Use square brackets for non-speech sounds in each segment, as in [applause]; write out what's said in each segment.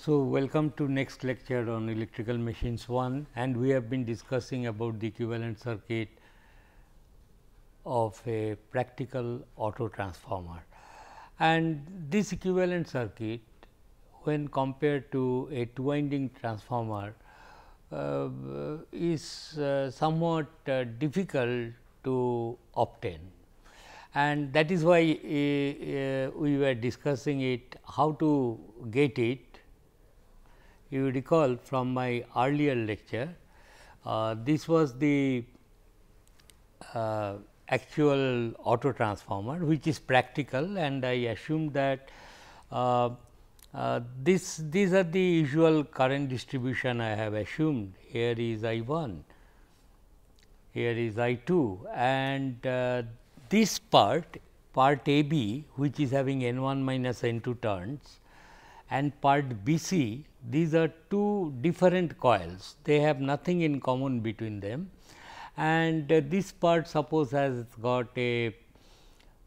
So, welcome to next lecture on electrical machines 1 and we have been discussing about the equivalent circuit of a practical auto transformer. And this equivalent circuit when compared to a two winding transformer uh, is uh, somewhat uh, difficult to obtain and that is why uh, uh, we were discussing it how to get it you recall from my earlier lecture, uh, this was the uh, actual auto transformer which is practical and I assume that uh, uh, this these are the usual current distribution I have assumed here is I 1 here is I 2 and uh, this part part A b which is having n 1 minus n 2 turns and part B c these are two different coils, they have nothing in common between them and uh, this part suppose has got a,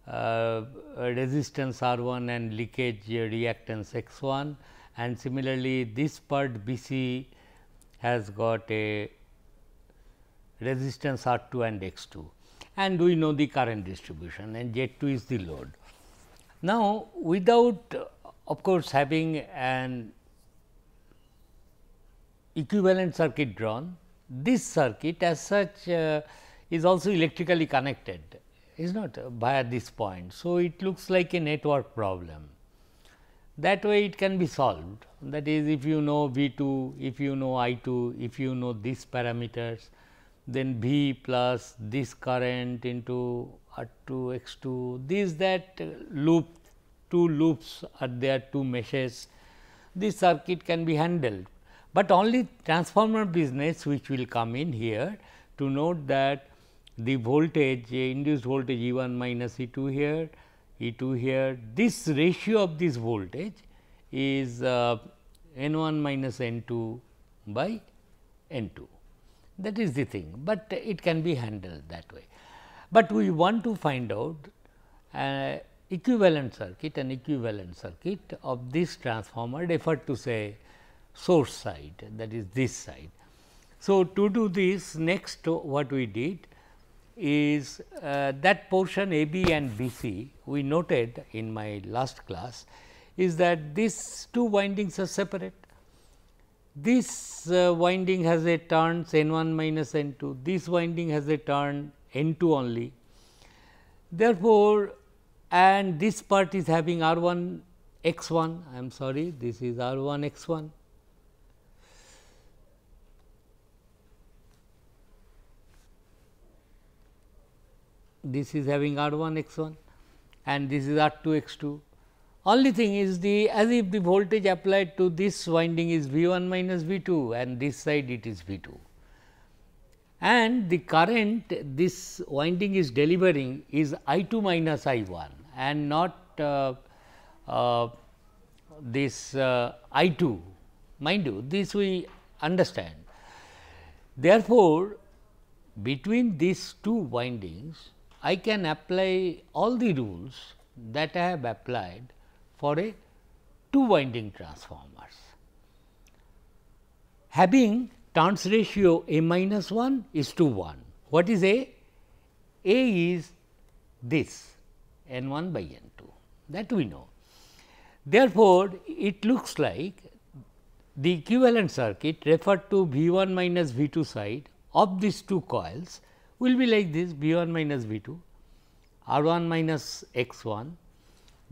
uh, a resistance R 1 and leakage reactance X 1 and similarly, this part B C has got a resistance R 2 and X 2 and we know the current distribution and Z 2 is the load. Now, without of course, having an equivalent circuit drawn, this circuit as such uh, is also electrically connected is not via uh, this point. So, it looks like a network problem that way it can be solved that is if you know V 2, if you know I 2, if you know these parameters then V plus this current into R 2 X 2 these that uh, loop two loops are there two meshes this circuit can be handled but only transformer business which will come in here to note that the voltage induced voltage E 1 minus E 2 here E 2 here this ratio of this voltage is uh, N 1 minus N 2 by N 2 that is the thing, but it can be handled that way. But we want to find out uh, equivalent circuit an equivalent circuit of this transformer referred to say source side that is this side. So, to do this next what we did is uh, that portion A B and B C we noted in my last class is that these two windings are separate. This uh, winding has a turn n 1 minus n 2, this winding has a turn n 2 only. Therefore, and this part is having r 1 x 1, I am sorry this is r 1 x 1 this is having r 1 x 1 and this is r 2 x 2. Only thing is the as if the voltage applied to this winding is V 1 minus V 2 and this side it is V 2 and the current this winding is delivering is I 2 minus I 1 and not uh, uh, this uh, I 2 mind you this we understand. Therefore, between these two windings I can apply all the rules that I have applied for a two winding transformers. Having turns ratio A minus 1 is to 1. What is A? A is this N 1 by N 2 that we know. Therefore, it looks like the equivalent circuit referred to V 1 minus V 2 side of these two coils will be like this v 1 minus v 2 r 1 minus x 1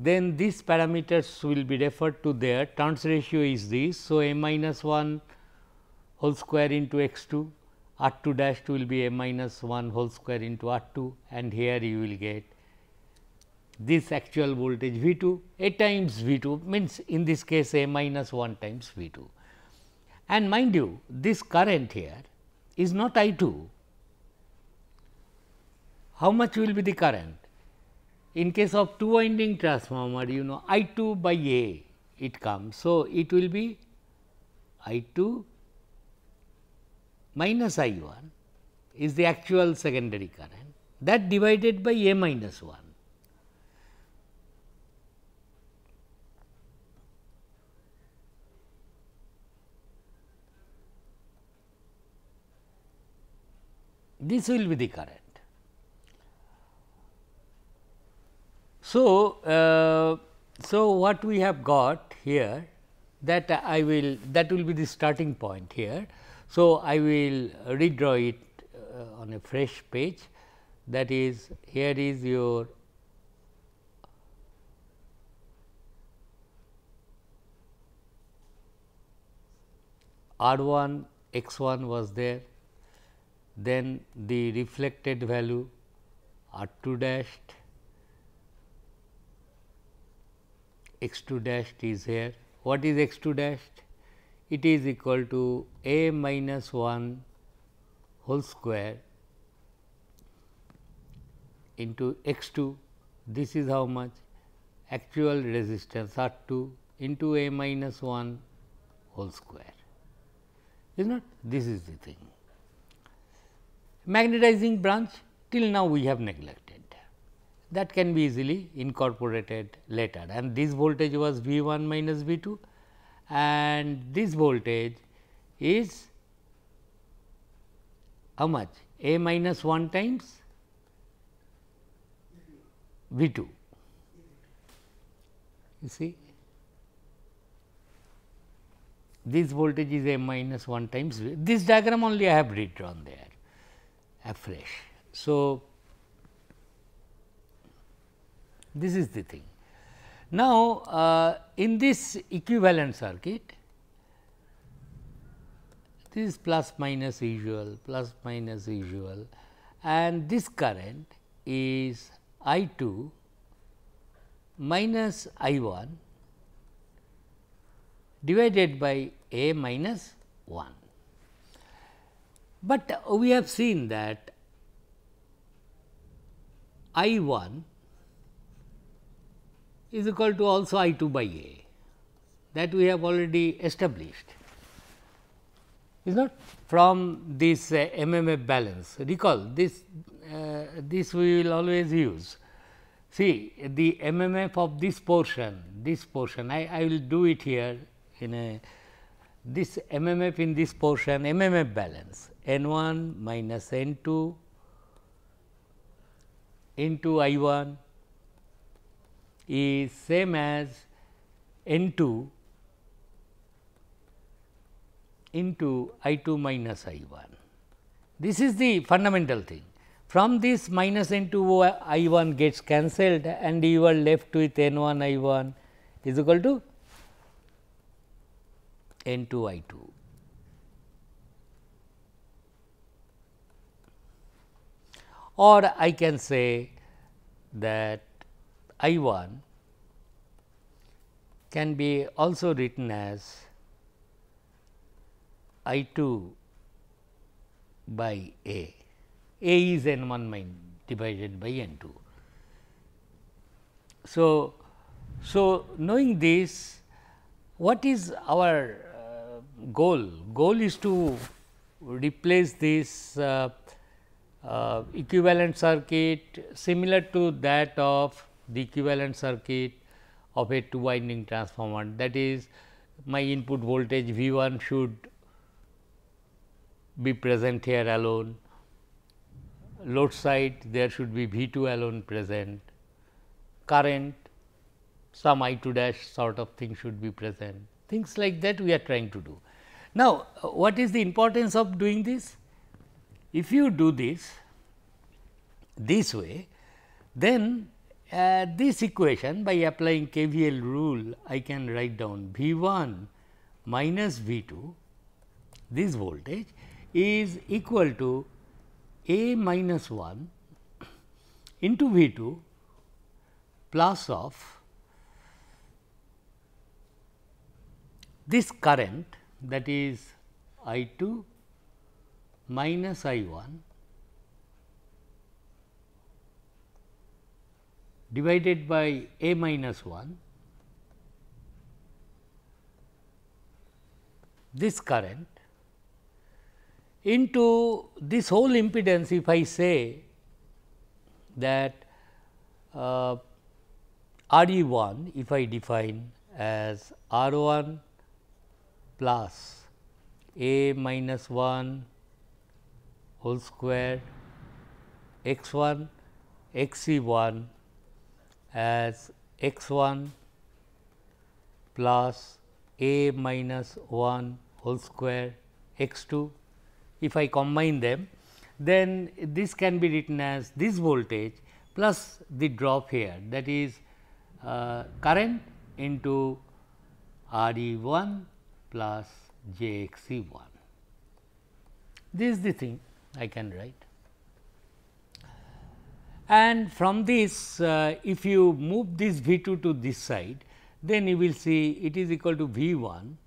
then these parameters will be referred to there turns ratio is this. So, a minus 1 whole square into x 2 r 2 dash 2 will be a minus 1 whole square into r 2 and here you will get this actual voltage V 2 a times V 2 means in this case a minus 1 times V 2. And mind you this current here is not I 2, how much will be the current? In case of two winding transformer, you know I 2 by A it comes. So, it will be I 2 minus I 1 is the actual secondary current that divided by A minus 1. This will be the current. So, uh, so what we have got here that I will that will be the starting point here. So, I will redraw it uh, on a fresh page that is here is your R 1 x 1 was there, then the reflected value R 2 dashed x 2 dashed is here. What is x 2 dashed? It is equal to a minus 1 whole square into x 2. This is how much actual resistance R 2 into a minus 1 whole square. Is not this is the thing. Magnetizing branch till now we have neglected that can be easily incorporated later and this voltage was V 1 minus V 2 and this voltage is how much A minus 1 times V 2 you see this voltage is A minus 1 times V this diagram only I have redrawn there afresh. So, this is the thing. Now, uh, in this equivalent circuit, this is plus minus usual, plus minus usual and this current is I 2 minus I 1 divided by A minus 1. But we have seen that I 1 is equal to also I 2 by A that we have already established is not from this uh, MMF balance. Recall this, uh, this we will always use. See the MMF of this portion, this portion I, I will do it here in a this MMF in this portion MMF balance N 1 minus N 2 into I 1 is same as n 2 into I 2 minus I 1. This is the fundamental thing. From this minus n 2 I 1 gets cancelled and you are left with n 1 I 1 is equal to n 2 I 2. Or I can say that I 1 can be also written as I 2 by A. A is n 1 minus divided by n 2. So, so knowing this what is our uh, goal? Goal is to replace this uh, uh, equivalent circuit similar to that of the equivalent circuit of a two winding transformer that is my input voltage V 1 should be present here alone, load side there should be V 2 alone present, current some I 2 dash sort of thing should be present, things like that we are trying to do. Now, what is the importance of doing this? If you do this this way, then uh, this equation by applying KVL rule I can write down V 1 minus V 2 this voltage is equal to A minus 1 into V 2 plus of this current that is I 2 minus I 1 divided by a minus 1 this current into this whole impedance if I say that uh, RE 1 if I define as R 1 plus A minus 1 whole square x 1 x e 1 as x 1 plus a minus 1 whole square x 2. If I combine them, then this can be written as this voltage plus the drop here that is uh, current into R e 1 plus j x e 1. This is the thing I can write. And from this, uh, if you move this V 2 to this side, then you will see it is equal to V 1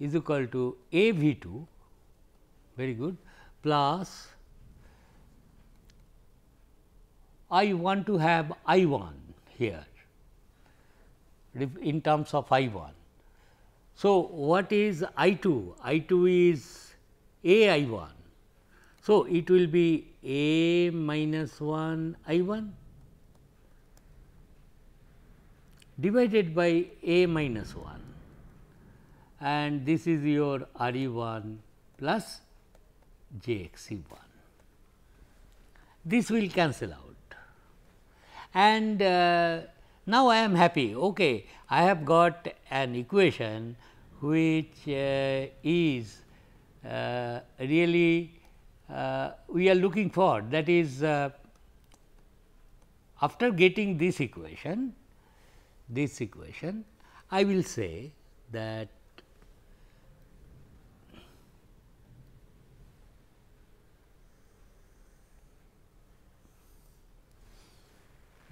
is equal to A V 2, very good, plus I want to have I 1 here in terms of I 1. So, what is I 2? I 2 is A I 1. So, it will be a minus 1 I 1 divided by A minus 1 and this is your RE 1 plus JXE 1. This will cancel out and uh, now I am happy okay I have got an equation which uh, is uh, really uh, we are looking for that is uh, after getting this equation, this equation I will say that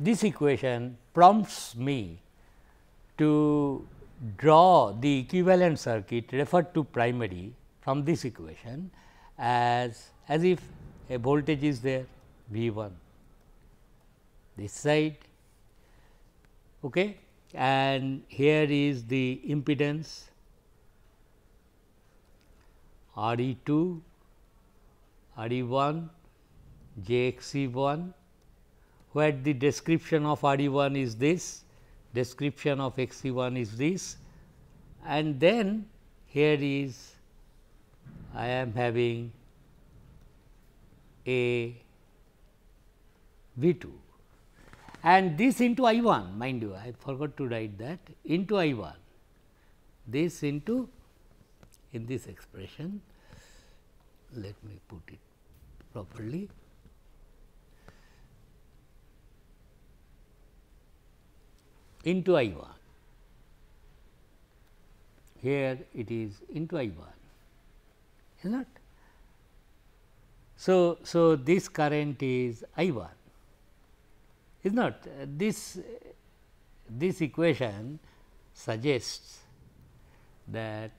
this equation prompts me to draw the equivalent circuit referred to primary from this equation as as if a voltage is there V 1 this side okay. and here is the impedance R E 2, R E 1, J X E 1 where the description of R E 1 is this, description of X E 1 is this and then here is I am having a V 2 and this into I 1 mind you I forgot to write that into I 1 this into in this expression let me put it properly into I 1 here it is into I 1 is not so, so this current is I 1 is not this this equation suggests that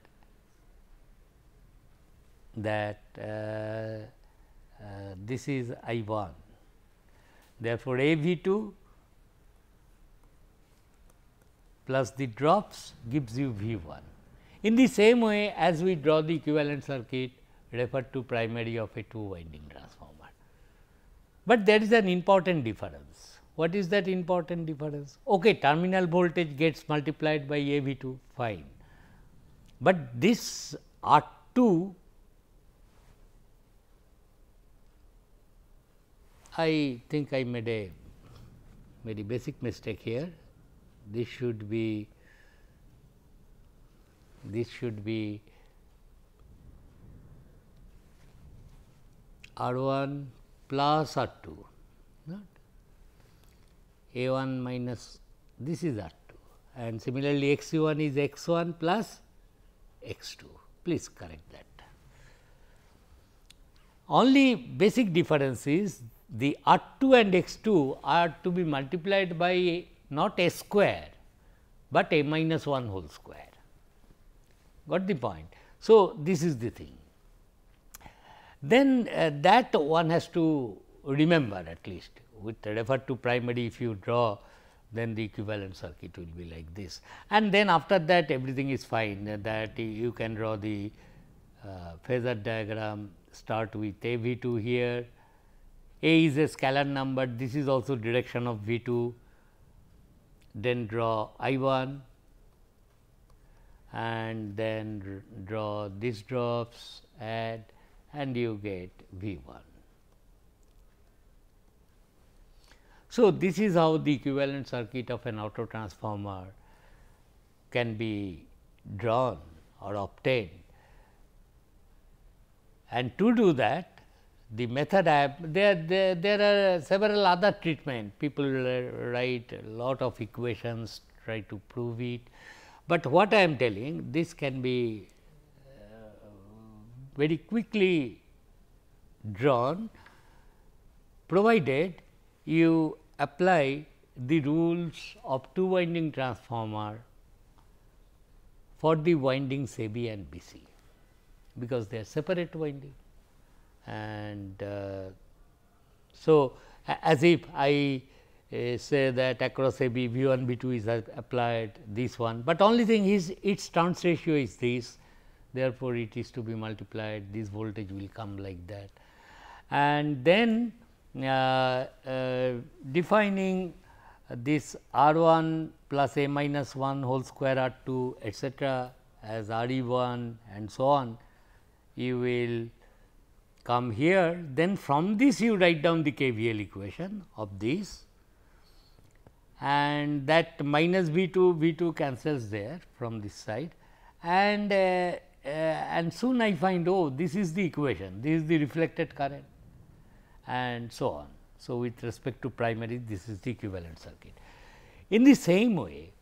that uh, uh, this is I 1. Therefore, A V 2 plus the drops gives you V 1. In the same way as we draw the equivalent circuit refer to primary of a two winding transformer. But there is an important difference. What is that important difference? Okay, terminal voltage gets multiplied by A V 2 fine, but this R 2 I think I made a very basic mistake here. This should be this should be R 1 plus R 2 not A 1 minus this is R 2 and similarly x 1 is x 1 plus x 2 please correct that. Only basic difference is the R 2 and x 2 are to be multiplied by not a square, but a minus 1 whole square got the point. So, this is the thing then uh, that one has to remember at least with refer to primary if you draw then the equivalent circuit will be like this. And then after that everything is fine uh, that you can draw the uh, phasor diagram start with a V 2 here, a is a scalar number this is also direction of V 2 then draw I 1 and then draw these drops add and you get V 1. So, this is how the equivalent circuit of an auto transformer can be drawn or obtained. And to do that the method I have there, there, there are several other treatment people write a lot of equations try to prove it, but what I am telling this can be very quickly drawn provided you apply the rules of two winding transformer for the windings A B and B C, because they are separate winding and uh, so as if I uh, say that across v V 1 v 2 is applied this one, but only thing is its turns ratio is this therefore, it is to be multiplied this voltage will come like that. And then uh, uh, defining this R 1 plus A minus 1 whole square R 2 etcetera as R E 1 and so on, you will come here. Then from this you write down the KVL equation of this and that minus V 2 V 2 cancels there from this side and uh, uh, and soon I find oh this is the equation, this is the reflected current and so on. So, with respect to primary this is the equivalent circuit. In the same way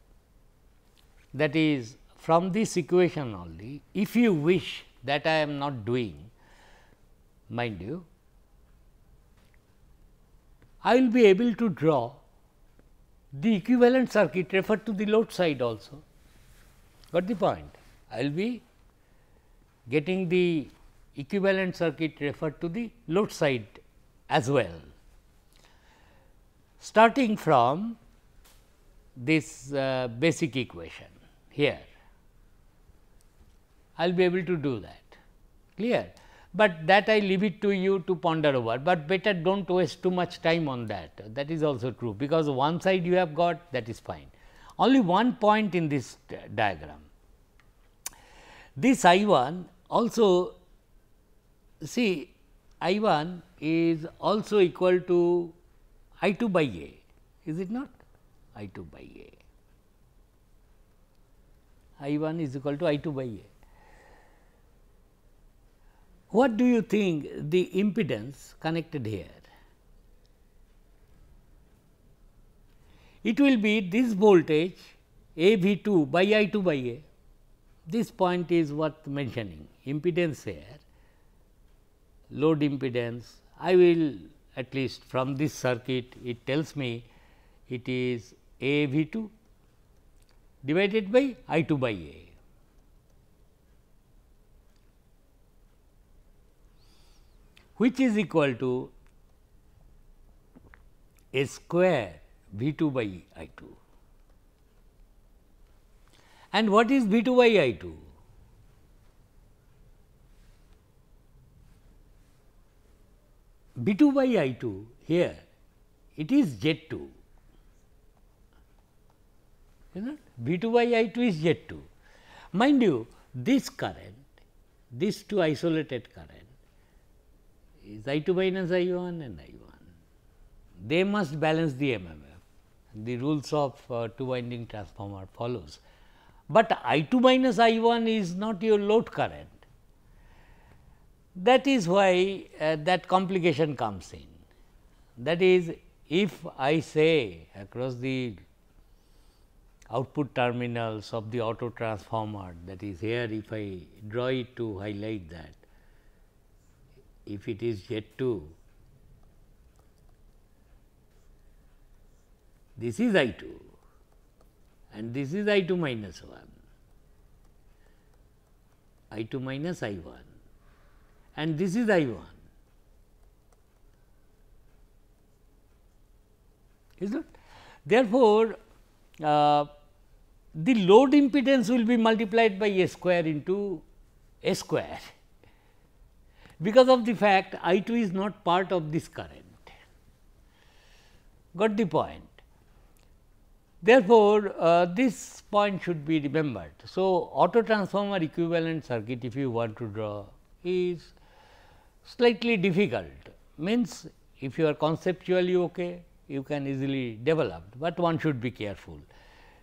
that is from this equation only if you wish that I am not doing mind you I will be able to draw the equivalent circuit referred to the load side also got the point I will be getting the equivalent circuit referred to the load side as well. Starting from this uh, basic equation here, I will be able to do that clear, but that I leave it to you to ponder over, but better do not waste too much time on that that is also true because one side you have got that is fine. Only one point in this uh, diagram this I 1 also see I 1 is also equal to I 2 by A is it not I 2 by A. I 1 is equal to I 2 by A. What do you think the impedance connected here? It will be this voltage A V 2 by I 2 by A. This point is worth mentioning impedance here, load impedance. I will at least from this circuit it tells me it is A V 2 divided by I 2 by A. which is equal to a square V 2 by I 2. And what is B 2 by I 2? B 2 by I 2 here it is Z 2 is not B 2 by I 2 is Z 2. Mind you this current this two isolated current is I 2 minus I 1 and I 1 they must balance the MMF the rules of uh, two winding transformer follows but I 2 minus I 1 is not your load current. That is why uh, that complication comes in. That is if I say across the output terminals of the auto transformer that is here if I draw it to highlight that if it is Z2 this is I 2 and this is I 2 minus 1, I 2 minus I 1 and this is I 1. Is it? Therefore, uh, the load impedance will be multiplied by a square into a square [laughs] because of the fact I 2 is not part of this current. Got the point? Therefore, uh, this point should be remembered. So, auto transformer equivalent circuit if you want to draw is slightly difficult means if you are conceptually okay you can easily develop, but one should be careful.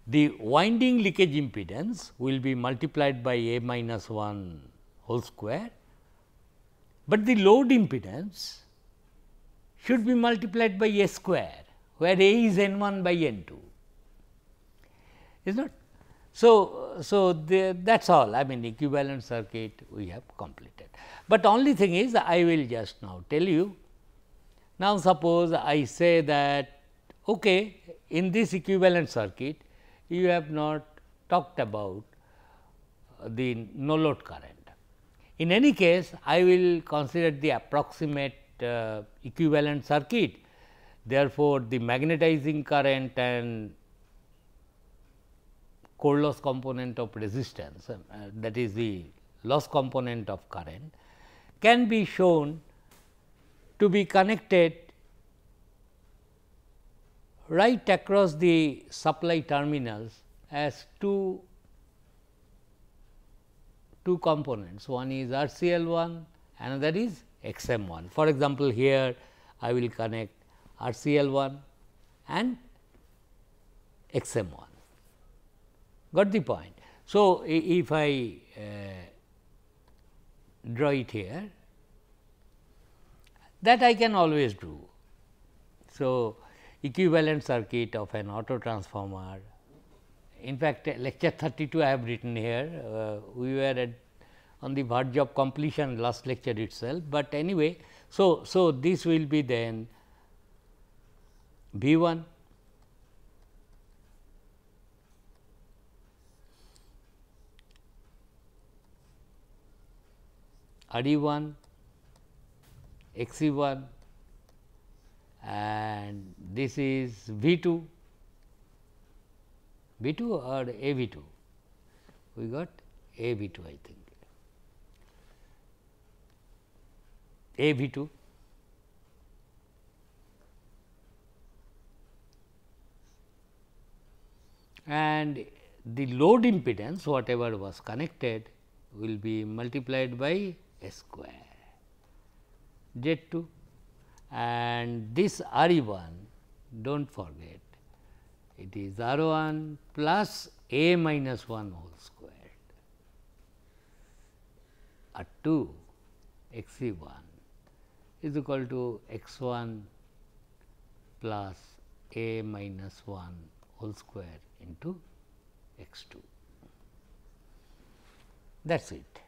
The winding leakage impedance will be multiplied by a minus 1 whole square, but the load impedance should be multiplied by a square where a is n 1 by n 2 is not. So, so that is all I mean equivalent circuit we have completed, but only thing is I will just now tell you. Now, suppose I say that okay, in this equivalent circuit you have not talked about the no load current. In any case, I will consider the approximate uh, equivalent circuit. Therefore, the magnetizing current and Core loss component of resistance uh, that is the loss component of current can be shown to be connected right across the supply terminals as two two components one is RCL1 another is XM1 for example here I will connect RCL1 and XM1 got the point. So, if I uh, draw it here that I can always do. So, equivalent circuit of an auto transformer in fact, lecture 32 I have written here, uh, we were at on the verge of completion last lecture itself, but anyway. So, so this will be then V 1 RE1, XE1 and this is V2, V2 or AV2? We got AV2 I think, AV2. And the load impedance whatever was connected will be multiplied by square Z 2 and this R e 1 do not forget it is R 1 plus A minus 1 whole squared R 2 x e 1 is equal to x 1 plus A minus 1 whole square into x 2 that is it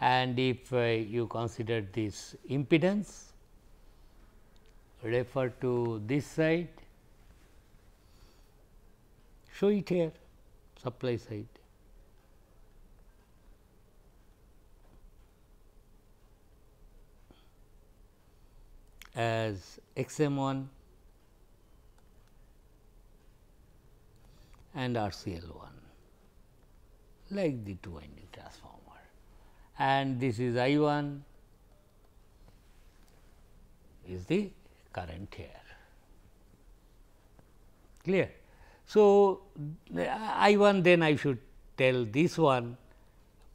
and if uh, you consider this impedance refer to this side show it here supply side. as x m 1 and R C L 1 like the two winding transformer and this is I 1 is the current here clear. So, I 1 then I should tell this one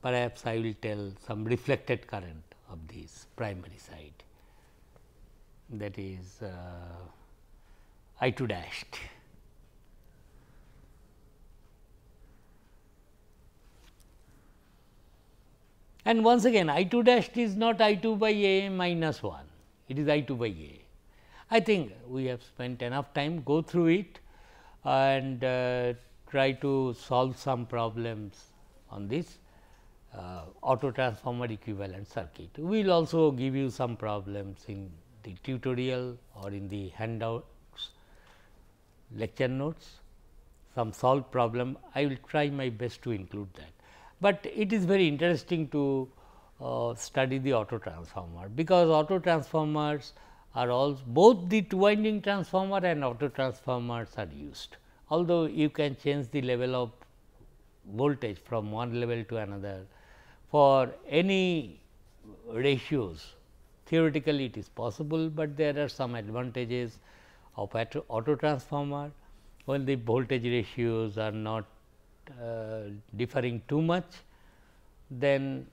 perhaps I will tell some reflected current of this primary side that is uh, I 2 dashed. And once again I 2 dash is not I 2 by A minus 1, it is I 2 by A. I think we have spent enough time go through it and uh, try to solve some problems on this uh, auto transformer equivalent circuit. We will also give you some problems in the tutorial or in the handouts lecture notes some solved problem I will try my best to include that but it is very interesting to uh, study the auto transformer because auto transformers are also both the two winding transformer and auto transformers are used although you can change the level of voltage from one level to another for any ratios theoretically it is possible, but there are some advantages of auto transformer when the voltage ratios are not uh, differing too much, then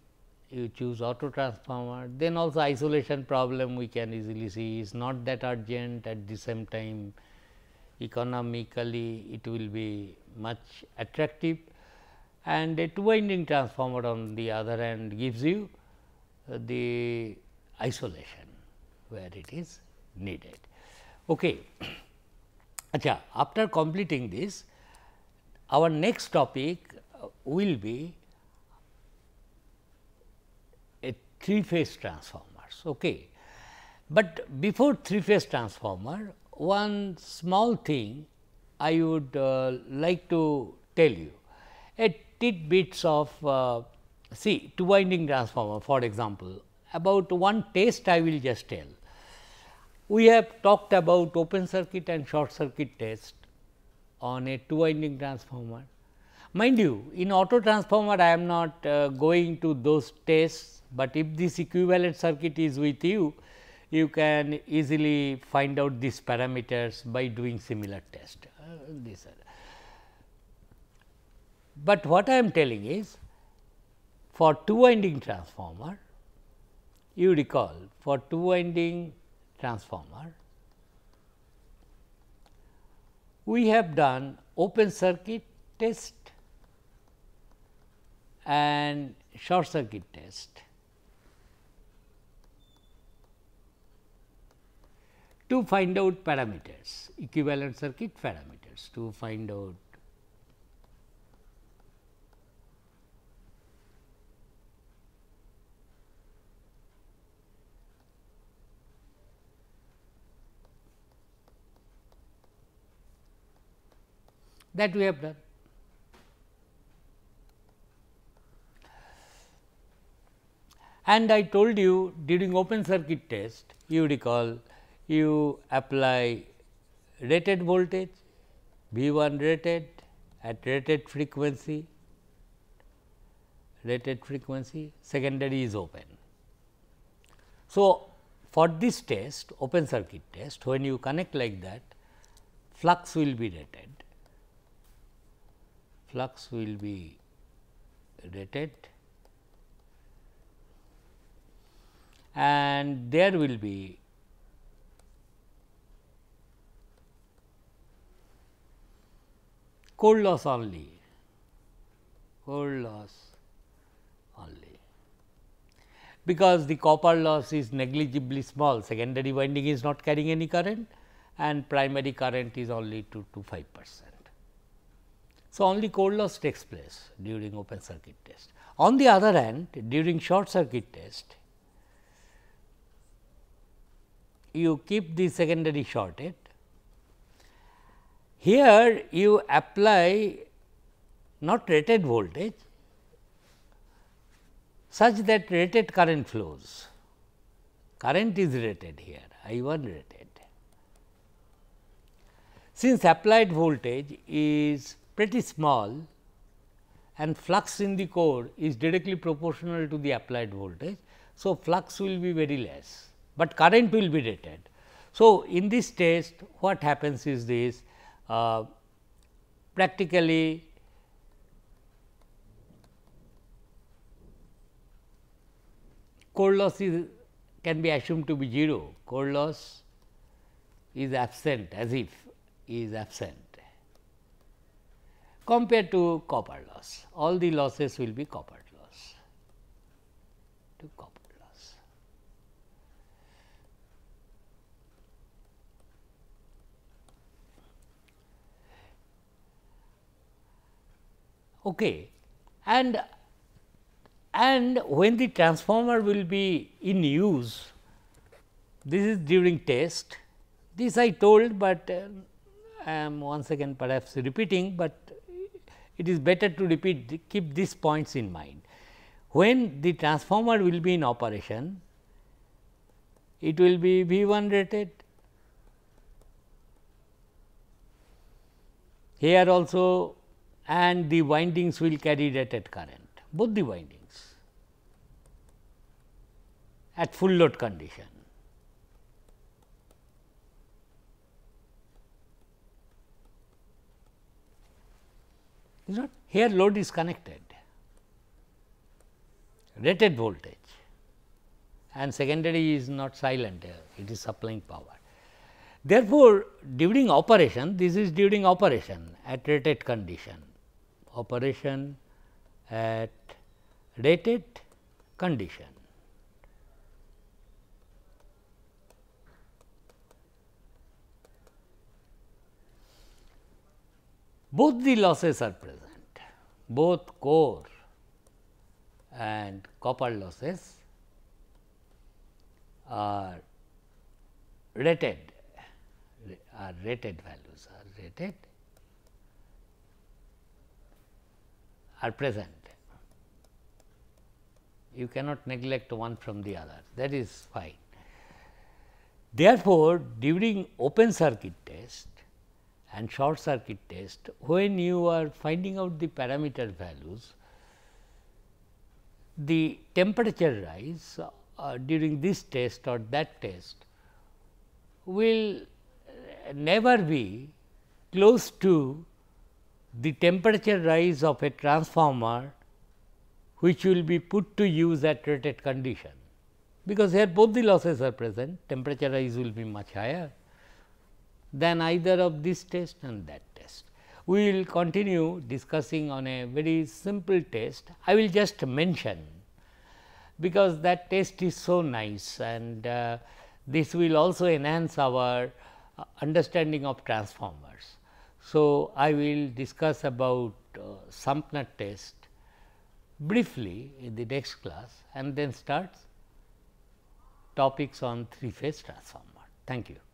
you choose auto transformer. Then also isolation problem we can easily see is not that urgent at the same time economically it will be much attractive and a two winding transformer on the other hand gives you uh, the isolation where it is needed. Okay. [coughs] Achha, after completing this our next topic uh, will be a three phase transformers. Okay. But before three phase transformer, one small thing I would uh, like to tell you a tidbits of uh, see two winding transformer for example, about one test I will just tell. We have talked about open circuit and short circuit test on a two winding transformer. Mind you in auto transformer I am not uh, going to those tests, but if this equivalent circuit is with you, you can easily find out these parameters by doing similar test. Uh, are. Uh, but what I am telling is for two winding transformer, you recall for two winding transformer, we have done open circuit test and short circuit test. to find out parameters, equivalent circuit parameters to find out that we have done. And I told you during open circuit test, you recall you apply rated voltage V 1 rated at rated frequency, rated frequency secondary is open. So, for this test open circuit test when you connect like that flux will be rated flux will be rated and there will be cold loss only, cold loss only, because the copper loss is negligibly small, secondary winding is not carrying any current and primary current is only 2 to 5 percent. So, only cold loss takes place during open circuit test. On the other hand, during short circuit test, you keep the secondary shorted. Here, you apply not rated voltage such that rated current flows. Current is rated here, I 1 rated. Since applied voltage is pretty small and flux in the core is directly proportional to the applied voltage. So, flux will be very less, but current will be rated. So, in this test what happens is this uh, practically core loss is can be assumed to be 0, core loss is absent as if is absent compared to copper loss. All the losses will be copper loss to copper loss. Okay. And, and when the transformer will be in use, this is during test, this I told, but um, I am once again perhaps repeating, but it is better to repeat keep these points in mind. When the transformer will be in operation, it will be V 1 rated. Here also and the windings will carry rated current, both the windings at full load condition. is not here load is connected rated voltage and secondary is not silent here it is supplying power. Therefore, during operation this is during operation at rated condition operation at rated condition both the losses are present, both core and copper losses are rated, are rated values are rated are present. You cannot neglect one from the other that is fine. Therefore, during open circuit and short circuit test, when you are finding out the parameter values, the temperature rise uh, during this test or that test will uh, never be close to the temperature rise of a transformer which will be put to use at rated condition, because here both the losses are present temperature rise will be much higher than either of this test and that test. We will continue discussing on a very simple test. I will just mention because that test is so nice and uh, this will also enhance our uh, understanding of transformers. So, I will discuss about uh, Sumner test briefly in the next class and then starts topics on three phase transformer. Thank you.